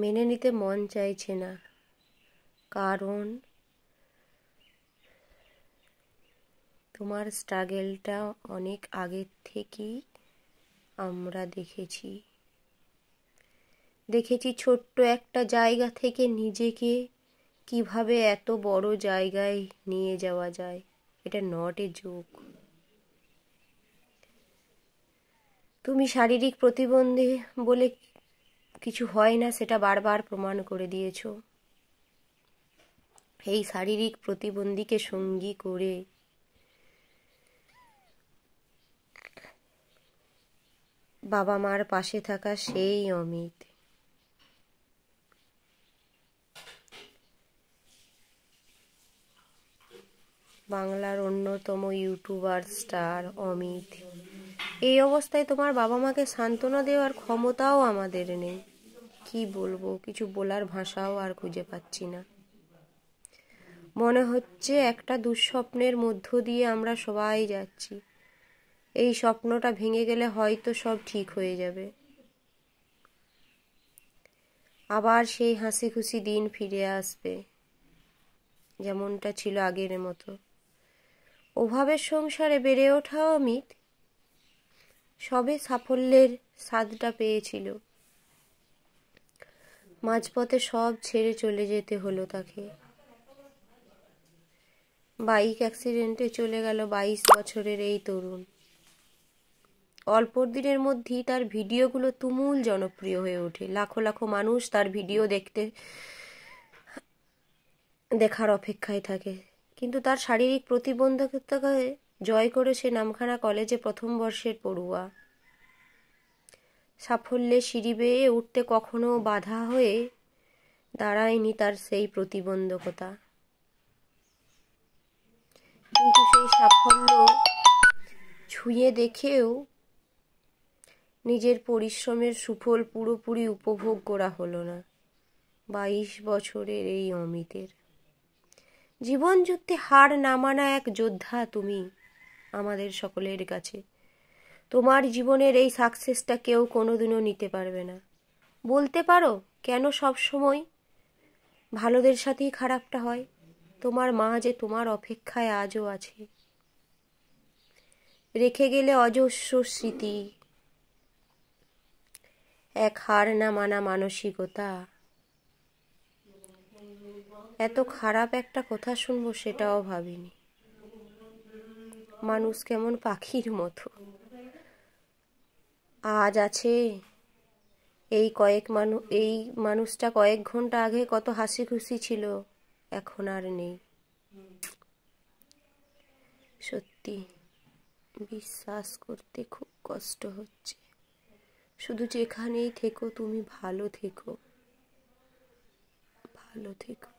মেনে নিতে মন চাইছে না কারণ তোমার স্ট্রাগেলটা অনেক আগের থেকেই আমরা দেখেছি দেখেছি ছোট্ট একটা জায়গা থেকে নিজেকে কিভাবে এত বড় জায়গায় নিয়ে যাওয়া যায় এটা নট এ যোগ তুমি শারীরিক প্রতিবন্ধী বলে কিছু হয় না সেটা বারবার প্রমাণ করে দিয়েছ এই শারীরিক প্রতিবন্ধীকে সঙ্গী করে বাবা মার পাশে থাকা সেই অমিত বাংলার অন্যতম ইউটিউবার স্টার অমিত এই অবস্থায় তোমার বাবা মাকে সান্ত্বনা দেওয়ার ক্ষমতাও আমাদের নেই কি বলবো কিছু বলার ভাষাও আর খুঁজে পাচ্ছি না মনে হচ্ছে একটা দুঃস্বপ্নের মধ্য দিয়ে আমরা সবাই যাচ্ছি এই স্বপ্নটা ভেঙে গেলে হয়তো সব ঠিক হয়ে যাবে আবার সেই হাসি খুশি দিন ফিরে আসবে যেমনটা ছিল আগের মতো অভাবের সংসারে বেড়ে ওঠাও অমিত সবে সাফল্যের স্বাদটা পেয়েছিল মাঝপথে সব ছেড়ে চলে যেতে হলো তাকে বাইক অ্যাক্সিডেন্টে চলে গেল বাইশ বছরের এই তরুণ অল্প দিনের মধ্যেই তার ভিডিওগুলো তুমুল জনপ্রিয় হয়ে ওঠে লাখো লাখো মানুষ তার ভিডিও দেখতে দেখার অপেক্ষায় থাকে কিন্তু তার শারীরিক প্রতিবন্ধকতাকে জয় করে সে নামখানা কলেজে প্রথম বর্ষের পড়ুয়া সাফল্যে সিঁড়ি বেয়ে উঠতে কখনো বাধা হয়ে দাঁড়ায়নি তার সেই প্রতিবন্ধকতা কিন্তু সেই সাফল্য ছুঁয়ে দেখেও নিজের পরিশ্রমের সুফল পুরোপুরি উপভোগ করা হলো না বাইশ বছরের এই অমিতের জীবনযুদ্ধে হার না মানা এক যোদ্ধা তুমি আমাদের সকলের কাছে তোমার জীবনের এই সাকসেসটা কেউ কোনোদিনও নিতে পারবে না বলতে পারো কেন সব সময় ভালোদের সাথেই খারাপটা হয় তোমার মা যে তোমার অপেক্ষায় আজও আছে রেখে গেলে অজস্র স্মৃতি এক হার না মানা মানসিকতা এত খারাপ একটা কথা শুনবো সেটাও ভাবিনি মানুষ কেমন পাখির মতো আজ আছে এই কয়েক মানু এই মানুষটা কয়েক ঘন্টা আগে কত হাসি খুশি ছিল এখন আর নেই সত্যি বিশ্বাস করতে খুব কষ্ট হচ্ছে শুধু যেখানেই থেকো তুমি ভালো থেকো ভালো থেকো